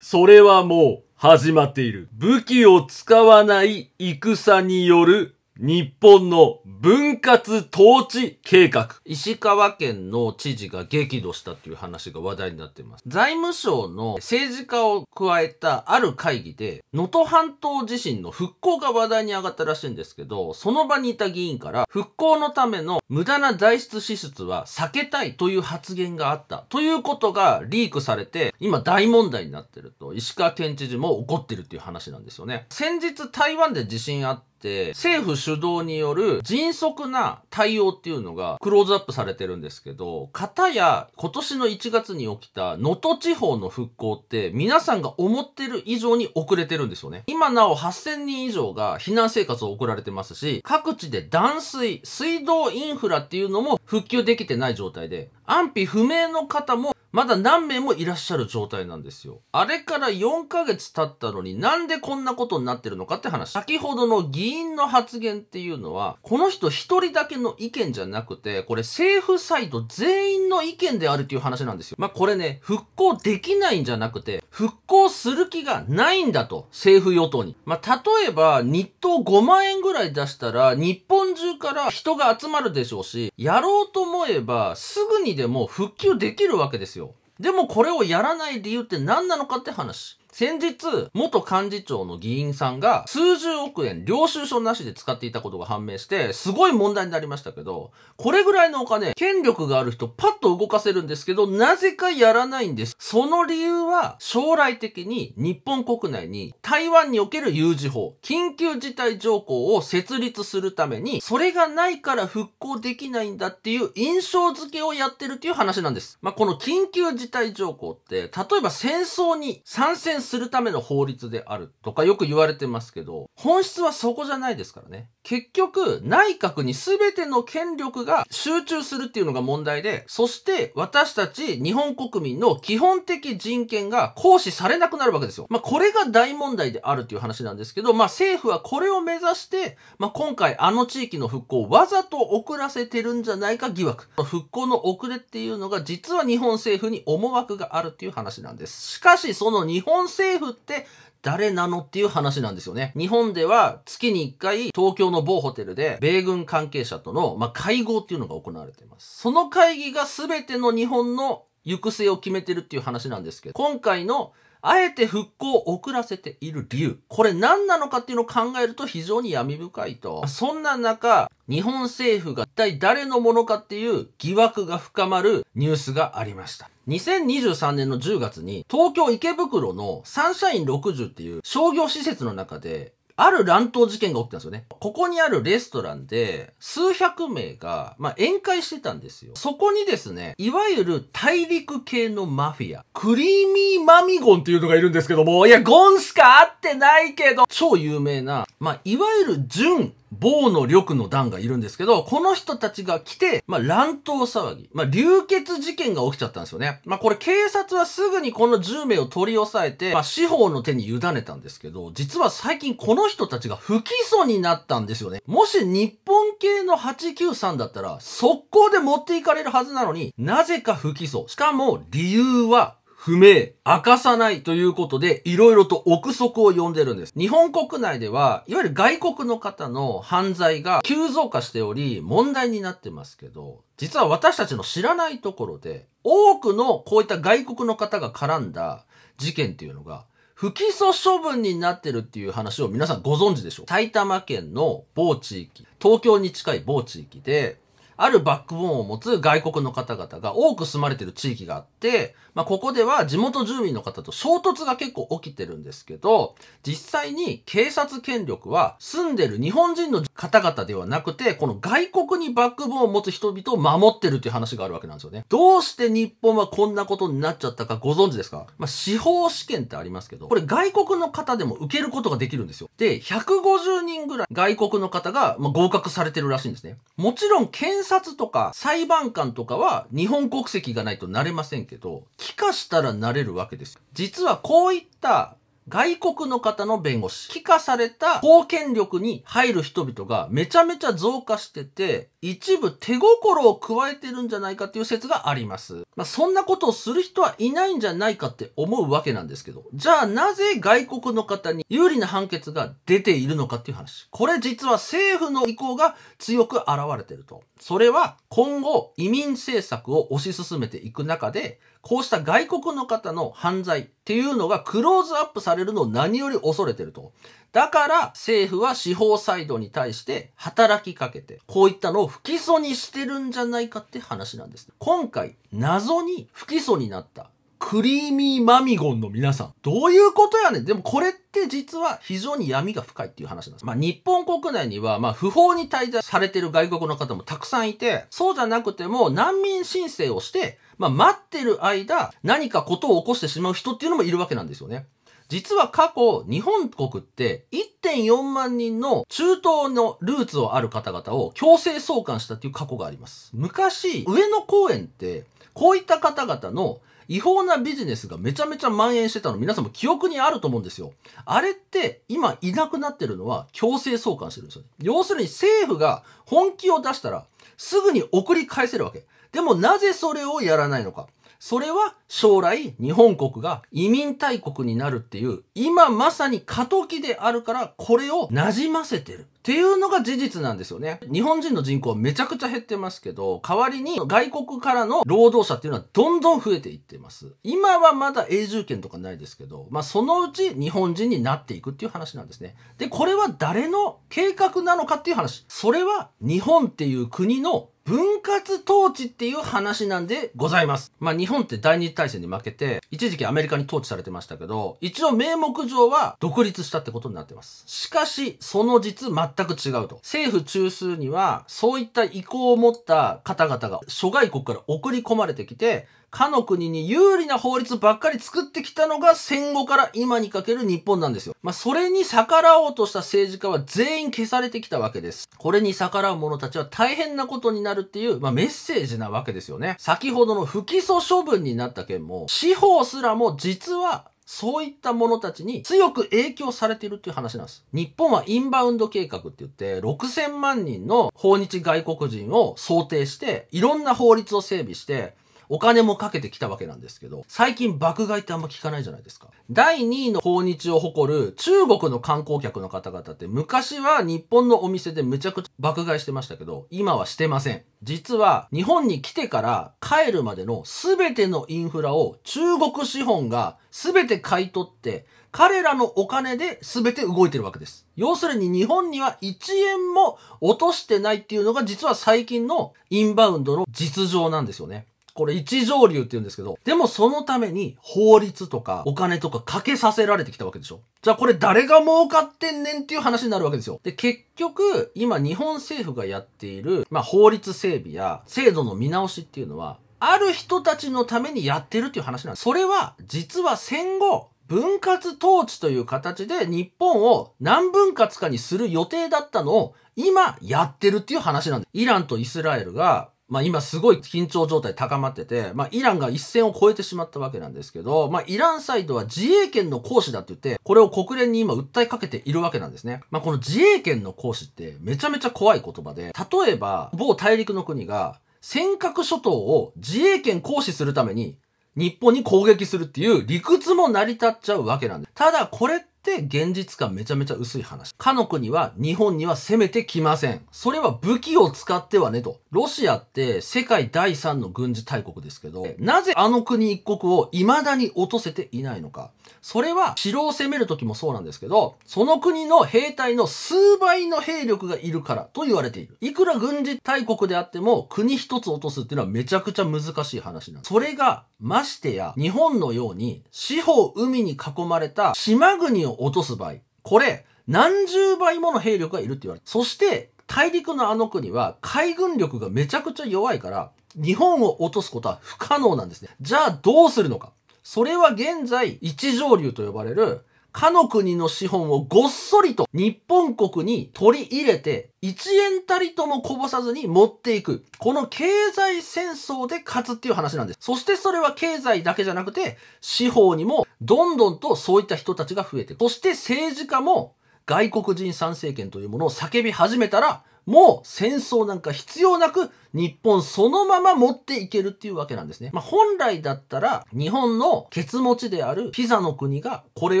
それはもう始まっている。武器を使わない戦による日本の分割統治計画。石川県の知事が激怒したという話が話題になっています。財務省の政治家を加えたある会議で、能登半島地震の復興が話題に上がったらしいんですけど、その場にいた議員から復興のための無駄な財出支出は避けたいという発言があったということがリークされて、今大問題になってると、石川県知事も怒ってるっていう話なんですよね。先日台湾で地震あって、、政府主導による迅速な対応っていうのがクローズアップされてるんですけど、方や今年の1月に起きた能登地方の復興って皆さんが思ってる以上に遅れてるんですよね。今なお8000人以上が避難生活を送られてますし、各地で断水、水道インフラっていうのも復旧できてない状態で、安否不明の方もまだ何名もいらっしゃる状態なんですよ。あれから4ヶ月経ったのになんでこんなことになってるのかって話。先ほどの議員の発言っていうのは、この人一人だけの意見じゃなくて、これ政府サイト全員の意見であるっていう話なんですよ。まあ、これね、復興できないんじゃなくて、復興する気がないんだと、政府与党に。まあ、例えば、日当5万円ぐらい出したら、日本中から人が集まるでしょうし、やろうと思えば、すぐにでも復旧できるわけですよ。でもこれをやらない理由って何なのかって話。先日、元幹事長の議員さんが数十億円領収書なしで使っていたことが判明して、すごい問題になりましたけど、これぐらいのお金、権力がある人パッと動かせるんですけど、なぜかやらないんです。その理由は、将来的に日本国内に台湾における有事法、緊急事態条項を設立するために、それがないから復興できないんだっていう印象付けをやってるっていう話なんです。まあ、この緊急事態条項って、例えば戦争に参戦するための法律であるとかよく言われてますけど、本質はそこじゃないですからね。結局、内閣に全ての権力が集中するっていうのが問題で、そして私たち日本国民の基本的人権が行使されなくなるわけですよ。まあ、これが大問題であるっていう話なんですけど、まあ、政府はこれを目指して、まあ、今回あの地域の復興をわざと遅らせてるんじゃないか疑惑。復興の遅れっていうのが実は日本政府に思惑があるっていう話なんです。しかし、その日本政府って誰なのっていう話なんですよね。日本では月に1回東京の某ホテルで米軍関係者との、まあ、会合っていうのが行われています。その会議が全ての日本の行く末を決めてるっていう話なんですけど、今回のあえて復興を遅らせている理由、これ何なのかっていうのを考えると非常に闇深いと。そんな中、日本政府が一体誰のものかっていう疑惑が深まるニュースがありました。2023年の10月に東京池袋のサンシャイン60っていう商業施設の中である乱闘事件が起きたんですよね。ここにあるレストランで、数百名が、まあ、宴会してたんですよ。そこにですね、いわゆる大陸系のマフィア、クリーミーマミゴンっていうのがいるんですけども、いや、ゴンしか会ってないけど、超有名な、まあ、いわゆる純某の緑の段がいるんですけど、この人たちが来て、まあ、乱闘騒ぎ。まあ、流血事件が起きちゃったんですよね。まあ、これ警察はすぐにこの10名を取り押さえて、まあ、司法の手に委ねたんですけど、実は最近この人たちが不起訴になったんですよね。もし日本系の893だったら、速攻で持っていかれるはずなのになぜか不起訴。しかも理由は不明、明かさないということで、いろいろと憶測を呼んでるんです。日本国内では、いわゆる外国の方の犯罪が急増化しており、問題になってますけど、実は私たちの知らないところで、多くのこういった外国の方が絡んだ事件っていうのが、不起訴処分になってるっていう話を皆さんご存知でしょう埼玉県の某地域、東京に近い某地域で、あるバックボーンを持つ外国の方々が多く住まれてる地域があって、まあ、ここでは地元住民の方と衝突が結構起きてるんですけど、実際に警察権力は住んでる日本人の方々ではなくて、この外国にバックボーンを持つ人々を守ってるっていう話があるわけなんですよね。どうして日本はこんなことになっちゃったかご存知ですかまあ、司法試験ってありますけど、これ外国の方でも受けることができるんですよ。で、150人ぐらい外国の方が、ま合格されてるらしいんですね。もちろん検察とか裁判官とかは日本国籍がないとなれませんけど、帰化したらなれるわけですよ。実はこういった外国の方の弁護士。帰化された貢献力に入る人々がめちゃめちゃ増加してて、一部手心を加えてるんじゃないかっていう説があります。まあ、そんなことをする人はいないんじゃないかって思うわけなんですけど、じゃあなぜ外国の方に有利な判決が出ているのかっていう話。これ実は政府の意向が強く現れてると。それは今後移民政策を推し進めていく中で、こうした外国の方の犯罪っていうのがクローズアップされるのを何より恐れてると。だから政府は司法サイドに対して働きかけて、こういったのを不起訴にしてるんじゃないかって話なんです。今回、謎に不起訴になったクリーミーマミゴンの皆さん。どういうことやねん。でもこれって実は非常に闇が深いっていう話なんです。まあ日本国内には、まあ不法に滞在されてる外国の方もたくさんいて、そうじゃなくても難民申請をして、まあ、待ってる間、何かことを起こしてしまう人っていうのもいるわけなんですよね。実は過去、日本国って1.4万人の中東のルーツをある方々を強制送還したっていう過去があります。昔、上野公園って、こういった方々の違法なビジネスがめちゃめちゃ蔓延してたの皆さんも記憶にあると思うんですよ。あれって今いなくなってるのは強制送還してるんですよ、要するに政府が本気を出したらすぐに送り返せるわけ。でもなぜそれをやらないのか。それは将来日本国が移民大国になるっていう、今まさに過渡期であるから、これを馴染ませてる。っていうのが事実なんですよね。日本人の人口はめちゃくちゃ減ってますけど、代わりに外国からの労働者っていうのはどんどん増えていってます。今はまだ永住権とかないですけど、まあそのうち日本人になっていくっていう話なんですね。で、これは誰の計画なのかっていう話。それは日本っていう国の分割統治っていう話なんでございます。まあ日本って第二次大戦に負けて、一時期アメリカに統治されてましたけど、一応名目上は独立したってことになってます。しかし、その実全全く違うと。政府中枢には、そういった意向を持った方々が諸外国から送り込まれてきて、かの国に有利な法律ばっかり作ってきたのが戦後から今にかける日本なんですよ。まあ、それに逆らおうとした政治家は全員消されてきたわけです。これに逆らう者たちは大変なことになるっていう、まあ、メッセージなわけですよね。先ほどの不起訴処分になった件も、司法すらも実はそういったものたちに強く影響されているっていう話なんです。日本はインバウンド計画って言って、6000万人の訪日外国人を想定して、いろんな法律を整備して、お金もかけてきたわけなんですけど、最近爆買いってあんま聞かないじゃないですか。第2位の訪日を誇る中国の観光客の方々って昔は日本のお店でむちゃくちゃ爆買いしてましたけど、今はしてません。実は日本に来てから帰るまでの全てのインフラを中国資本が全て買い取って、彼らのお金で全て動いてるわけです。要するに日本には1円も落としてないっていうのが実は最近のインバウンドの実情なんですよね。これ一条流って言うんですけど、でもそのために法律とかお金とかかけさせられてきたわけでしょ。じゃあこれ誰が儲かってんねんっていう話になるわけですよ。で、結局、今日本政府がやっている、まあ法律整備や制度の見直しっていうのは、ある人たちのためにやってるっていう話なんです。それは、実は戦後、分割統治という形で日本を何分割かにする予定だったのを今やってるっていう話なんです。イランとイスラエルがまあ、今すごい緊張状態高まってて、まあ、イランが一線を越えてしまったわけなんですけど、まあ、イランサイドは自衛権の行使だって言って、これを国連に今訴えかけているわけなんですね。まあ、この自衛権の行使ってめちゃめちゃ怖い言葉で、例えば某大陸の国が尖閣諸島を自衛権行使するために日本に攻撃するっていう理屈も成り立っちゃうわけなんです。ただこれっって現実感めちゃめちゃ薄い話。かの国は日本には攻めてきません。それは武器を使ってはねと。ロシアって世界第3の軍事大国ですけど、なぜあの国一国を未だに落とせていないのか。それは城を攻める時もそうなんですけど、その国の兵隊の数倍の兵力がいるからと言われている。いくら軍事大国であっても国一つ落とすっていうのはめちゃくちゃ難しい話なんです。それがましてや日本のように四方海に囲まれた島国を落とす場合、これ何十倍もの兵力がいるって言われる。そして大陸のあの国は海軍力がめちゃくちゃ弱いから、日本を落とすことは不可能なんですね。じゃあどうするのか。それは現在一条流と呼ばれるかの国の資本をごっそりと日本国に取り入れて、1円たりともこぼさずに持っていく。この経済戦争で勝つっていう話なんです。そしてそれは経済だけじゃなくて、司法にもどんどんとそういった人たちが増えていく。そして政治家も外国人参政権というものを叫び始めたら、もう戦争なんか必要なく日本そのまま持っていけるっていうわけなんですね。まあ、本来だったら日本のケツ持ちであるピザの国がこれ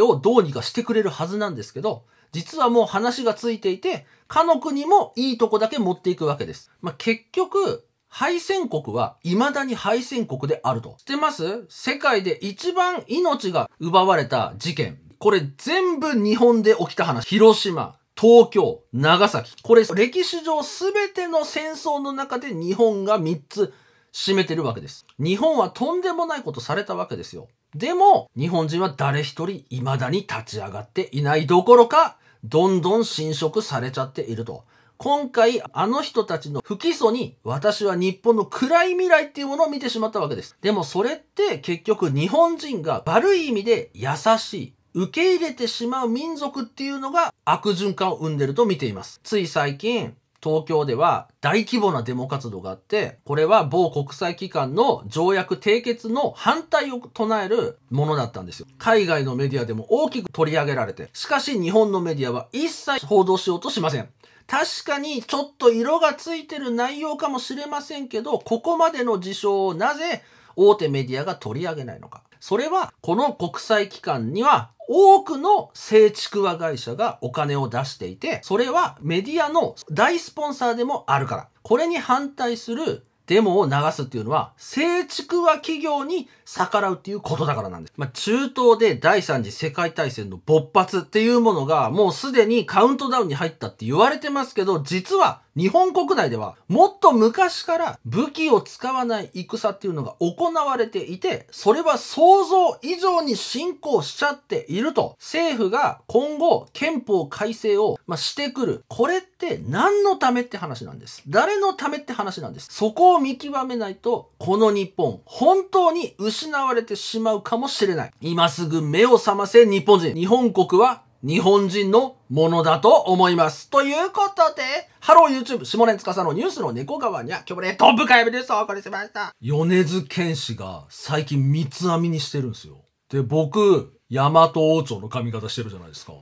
をどうにかしてくれるはずなんですけど、実はもう話がついていて、かの国もいいとこだけ持っていくわけです。まあ、結局、敗戦国は未だに敗戦国であると。知ってます世界で一番命が奪われた事件。これ全部日本で起きた話。広島、東京、長崎。これ、歴史上全ての戦争の中で日本が3つ占めてるわけです。日本はとんでもないことされたわけですよ。でも、日本人は誰一人未だに立ち上がっていないどころか、どんどん侵食されちゃっていると。今回、あの人たちの不起訴に、私は日本の暗い未来っていうものを見てしまったわけです。でもそれって結局日本人が悪い意味で優しい、受け入れてしまう民族っていうのが悪循環を生んでると見ています。つい最近、東京では大規模なデモ活動があって、これは某国際機関の条約締結の反対を唱えるものだったんですよ。海外のメディアでも大きく取り上げられて、しかし日本のメディアは一切報道しようとしません。確かにちょっと色がついてる内容かもしれませんけど、ここまでの事象をなぜ大手メディアが取り上げないのか。それは、この国際機関には多くの聖畜和会社がお金を出していて、それはメディアの大スポンサーでもあるから。これに反対するデモを流すっていうのは、聖畜は企業に逆らうっていうことだからなんです。まあ、中東で第3次世界大戦の勃発っていうものが、もうすでにカウントダウンに入ったって言われてますけど、実は日本国内ではもっと昔から武器を使わない戦っていうのが行われていて、それは想像以上に進行しちゃっていると、政府が今後憲法改正を、ましてくる。これって何のためって話なんです。誰のためって話なんです。そこを見極めないと、この日本、本当に失われてしまうかもしれない。今すぐ目を覚ませ日本人。日本国は日本人のものだと思います。ということで、ハロー YouTube、下根司のニュースの猫川には、今日もね、トップカイブす。お送りしました。米津玄師が最近三つ編みにしてるんですよ。で、僕、大和王朝の髪型してるじゃないですか。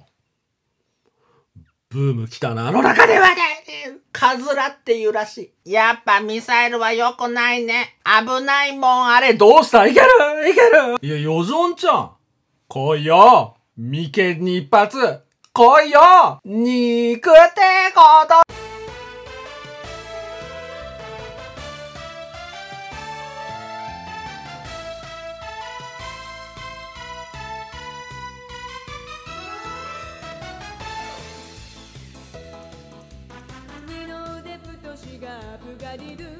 ブーム来たな。あの中ではね、カズラっていうらしい。やっぱミサイルは良くないね。危ないもん、あれ。どうしたいけるいけるいや、ヨジョンちゃん。来いよ。眉間に一発。来いよ肉ってこと ready to